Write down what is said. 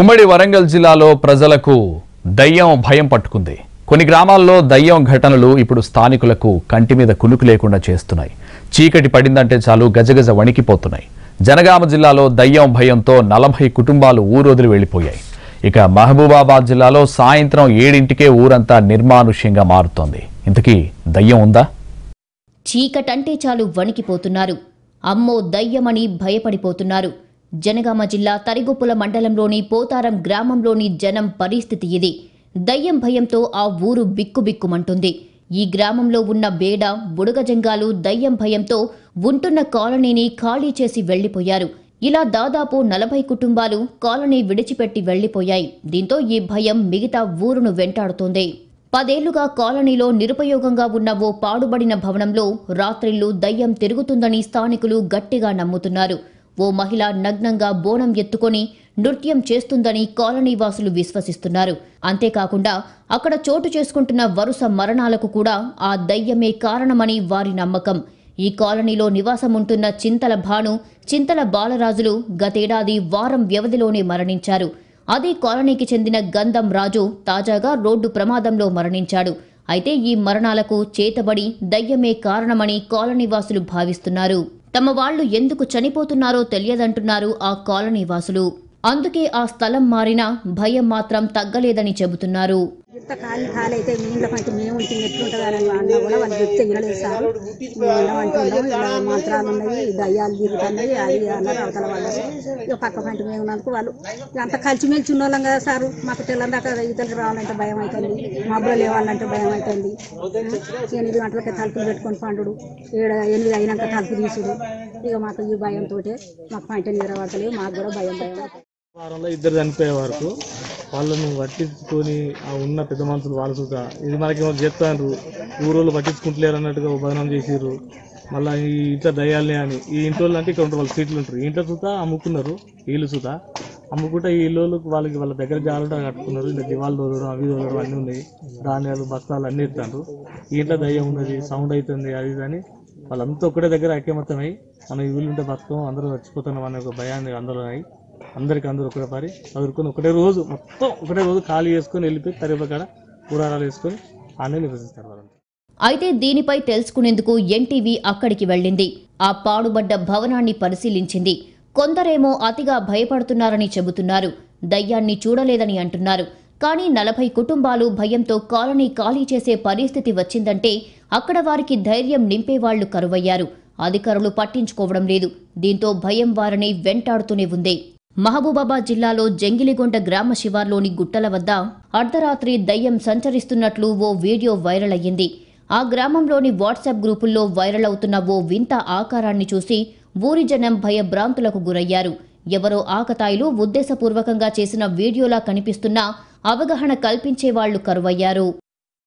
ఉమ్మడి వరంగల్ జిల్లాలో ప్రజలకు దయ్యం భయం పట్టుకుంది కొన్ని గ్రామాల్లో దయ్యం ఘటనలు ఇప్పుడు స్థానికులకు కంటి మీద కునుకు లేకుండా చేస్తున్నాయి చీకటి పడిందంటే చాలు గజగజ వణికిపోతున్నాయి జనగామ జిల్లాలో దయ్యం భయంతో నలభై కుటుంబాలు ఊరొదిలి వెళ్ళిపోయాయి ఇక మహబూబాబాద్ జిల్లాలో సాయంత్రం ఏడింటికే ఊరంతా నిర్మానుష్యంగా మారుతోంది ఇంతకీ దయ్యం ఉందా చీకటంటే చాలు వణికిపోతున్నారు అమ్మో దయ్యమని భయపడిపోతున్నారు జనగామ జిల్లా తరిగుప్పుల మండలంలోని పోతారం గ్రామంలోని జనం పరిస్థితి ఇది దయ్యం భయంతో ఆ ఊరు బిక్కుబిక్కుమంటుంది ఈ గ్రామంలో ఉన్న బేడ బుడగజంగాలు దయ్యం భయంతో ఉంటున్న కాలనీని ఖాళీ చేసి వెళ్లిపోయారు ఇలా దాదాపు నలభై కుటుంబాలు కాలనీ విడిచిపెట్టి వెళ్లిపోయాయి దీంతో ఈ భయం మిగతా ఊరును వెంటాడుతోంది పదేళ్లుగా కాలనీలో నిరుపయోగంగా ఉన్న ఓ పాడుబడిన భవనంలో రాత్రిళ్లు దయ్యం తిరుగుతుందని స్థానికులు గట్టిగా నమ్ముతున్నారు ఓ మహిళ నగ్నంగా బోనం ఎత్తుకొని నృత్యం చేస్తుందని కాలనీవాసులు విశ్వసిస్తున్నారు అంతేకాకుండా అక్కడ చోటు చేసుకుంటున్న వరుస మరణాలకు కూడా ఆ దయ్యమే కారణమని వారి నమ్మకం ఈ కాలనీలో నివాసం ఉంటున్న చింతల భాను చింతల బాలరాజులు గతేడాది వారం వ్యవధిలోనే మరణించారు అదే కాలనీకి చెందిన గంధం రాజు తాజాగా రోడ్డు ప్రమాదంలో మరణించాడు అయితే ఈ మరణాలకు చేతబడి దయ్యమే కారణమని కాలనీవాసులు భావిస్తున్నారు తమ వాళ్లు ఎందుకు చనిపోతున్నారో తెలియదంటున్నారు ఆ కాలనీ వాసులు అందుకే ఆ స్థలం మారినా భయం మాత్రం తగ్గలేదని చెబుతున్నారు ఇంత ఖాళీ ఖాళీ అయితే మీ ఇంట్లో అయితే మేము ఉంటుంది ఎట్లుంటుందని అన్నా కూడా వాళ్ళు చెప్తే వినలేదు సార్ మేము అంటున్నాం ఇలా మంత్రాలు ఉన్నాయి దయ్యాలు తిరుగుతున్నాయి అది అన్నారు అవతల వాళ్ళు ఇక పక్క పంట మేము ఉన్నందుకు వాళ్ళు అంత కలిసి కలిసిమెలిసి ఉన్నోళ్ళం కదా సారు మాకు తెల్లందాక ఇతరులకు రావాలంటే భయం అవుతుంది మా అబ్బులు లేవాలంటే భయం అవుతుంది ఎనిమిది గంటలకి తలుపులు పెట్టుకొని పండుడు ఏడు ఎనిమిది అయినాక తలుపు తీసుడు ఇక మాకు ఈ భయంతో మాకు పంట నిద్రపడతలేదు మాకు కూడా భయం భయం వారంలో ఇద్దరు చనిపోయే వరకు వాళ్ళను పట్టించుకొని ఉన్న పెద్ద మనుషులు వాళ్ళ చూక ఇది మనకేమో చెప్తాను ఊరోళ్ళు పట్టించుకుంటలేరు అన్నట్టుగా ఉపదానం చేసిర్రు మళ్ళీ ఈ ఇంట్లో దయాలని అని ఈ ఇంట్లో అంటే ఇక్కడ ఉంటారు వాళ్ళ సీట్లు ఉంటారు ఇంట్లో చూత అమ్ముకున్నారు వీళ్ళు చూత అమ్ముకుంటే ఈ ఇల్లు వాళ్ళకి వాళ్ళ దగ్గర జాలడం కట్టుకున్నారు ఇలా దివాళ్ళు దొరకడం అవి దొరకడం అన్నీ ఉన్నాయి ధాన్యాలు బస్తాలు అన్నీ ఇస్తారు ఇంట్లో దయ్యం ఉన్నది సౌండ్ అవుతుంది అది అని వాళ్ళంతా ఒక్కడే దగ్గర ఐక్యమతమై మనం ఈ వీళ్ళు ఉంటే బతకం అందరూ చచ్చిపోతున్నాం అనే ఒక భయాన్ని అందరూ అందరికీ అందరూ ఒకటే పారి చదువుకొని ఒకటే రోజు మొత్తం ఒకటే రోజు ఖాళీ చేసుకుని వెళ్ళిపోయి తరిప కూరారాలు వేసుకొని ఆమె నివసిస్తారు వాళ్ళంతా అయితే దీనిపై తెలుసుకునేందుకు ఎన్టీవీ అక్కడికి వెళ్ళింది ఆ పాడుబడ్డ భవనాన్ని పరిశీలించింది కొందరేమో అతిగా భయపడుతున్నారని చెబుతున్నారు దయ్యాన్ని చూడలేదని అంటున్నారు కానీ నలభై కుటుంబాలు భయంతో కాలనీ ఖాళీ చేసే పరిస్థితి వచ్చిందంటే అక్కడ వారికి ధైర్యం నింపేవాళ్లు కరువయ్యారు అధికారులు పట్టించుకోవడం లేదు దీంతో భయం వారిని వెంటాడుతూనే ఉంది మహబూబాబాద్ జిల్లాలో జంగిలిగొండ గ్రామ శివార్లోని గుట్టల వద్ద అర్ధరాత్రి దయ్యం సంచరిస్తున్నట్లు ఓ వీడియో వైరల్ అయ్యింది ఆ గ్రామంలోని వాట్సాప్ గ్రూపుల్లో వైరల్ అవుతున్న ఓ వింత ఆకారాన్ని చూసి ఊరి జనం భయభ్రాంతులకు గురయ్యారు ఎవరో ఆకతాయిలు ఉద్దేశపూర్వకంగా చేసిన వీడియోలా కనిపిస్తున్నా అవగాహన కల్పించే కరువయ్యారు